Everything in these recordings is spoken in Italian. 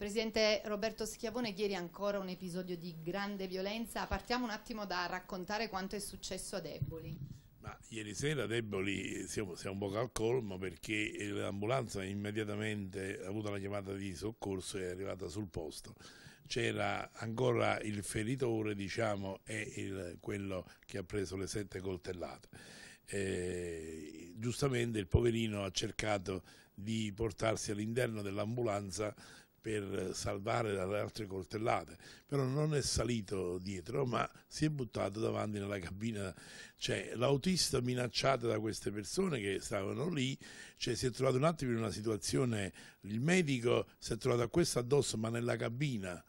Presidente Roberto Schiavone, ieri ancora un episodio di grande violenza. Partiamo un attimo da raccontare quanto è successo a Deboli. Ma ieri sera Deboli siamo, siamo un po' al colmo perché eh, l'ambulanza immediatamente ha avuto la chiamata di soccorso e è arrivata sul posto. C'era ancora il feritore, diciamo, e il, quello che ha preso le sette coltellate. Eh, giustamente il poverino ha cercato di portarsi all'interno dell'ambulanza per salvare dalle altre coltellate, però non è salito dietro ma si è buttato davanti nella cabina, cioè l'autista minacciato da queste persone che stavano lì, cioè, si è trovato un attimo in una situazione, il medico si è trovato a questo addosso ma nella cabina,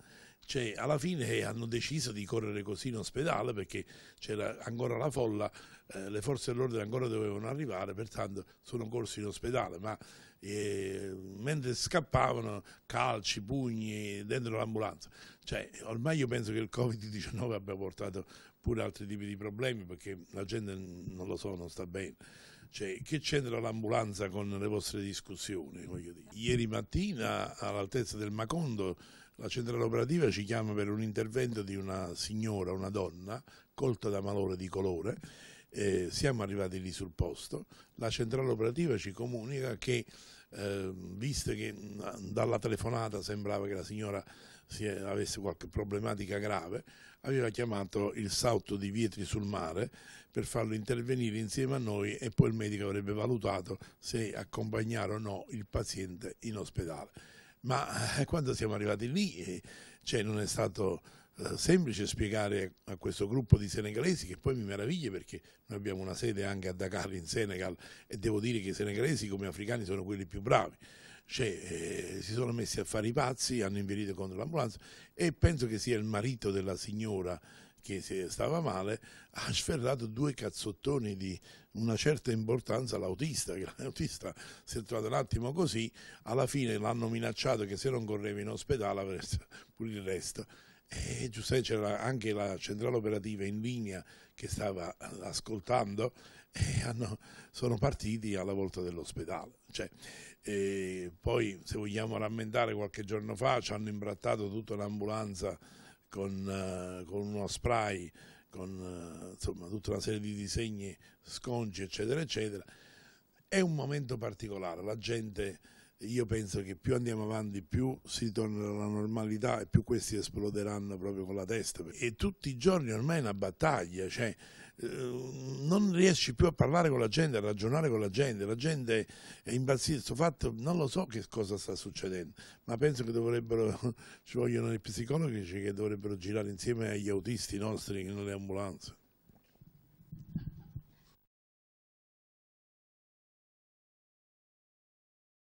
cioè, alla fine eh, hanno deciso di correre così in ospedale perché c'era ancora la folla, eh, le forze dell'ordine ancora dovevano arrivare, pertanto sono corsi in ospedale, ma eh, mentre scappavano calci, pugni dentro l'ambulanza. Cioè, ormai io penso che il Covid-19 abbia portato pure altri tipi di problemi perché la gente non lo so, non sta bene. Cioè, che c'entra l'ambulanza con le vostre discussioni? Ieri mattina all'altezza del Macondo la centrale operativa ci chiama per un intervento di una signora, una donna, colta da malore di colore, eh, siamo arrivati lì sul posto, la centrale operativa ci comunica che, eh, visto che dalla telefonata sembrava che la signora eh, avesse qualche problematica grave, aveva chiamato il salto di Vietri sul mare per farlo intervenire insieme a noi e poi il medico avrebbe valutato se accompagnare o no il paziente in ospedale ma eh, quando siamo arrivati lì eh, cioè, non è stato eh, semplice spiegare a questo gruppo di senegalesi che poi mi meraviglia perché noi abbiamo una sede anche a Dakar in Senegal e devo dire che i senegalesi come africani sono quelli più bravi. Cioè, si sono messi a fare i pazzi, hanno inverito contro l'ambulanza e penso che sia il marito della signora che stava male, ha sferrato due cazzottoni di una certa importanza all'autista, che l'autista si è trovato un attimo così, alla fine l'hanno minacciato che se non correva in ospedale avrebbe pure il resto. E Giuseppe c'era anche la centrale operativa in linea che stava ascoltando e hanno, sono partiti alla volta dell'ospedale. Cioè, poi, se vogliamo rammentare, qualche giorno fa ci hanno imbrattato tutta un'ambulanza con, eh, con uno spray, con eh, insomma, tutta una serie di disegni sconci, eccetera, eccetera. È un momento particolare, la gente io penso che più andiamo avanti più si torna alla normalità e più questi esploderanno proprio con la testa e tutti i giorni ormai è una battaglia cioè, eh, non riesci più a parlare con la gente, a ragionare con la gente, la gente è impazzita, sto fatto non lo so che cosa sta succedendo, ma penso che dovrebbero, ci vogliono i psicologi che dovrebbero girare insieme agli autisti nostri nelle ambulanze.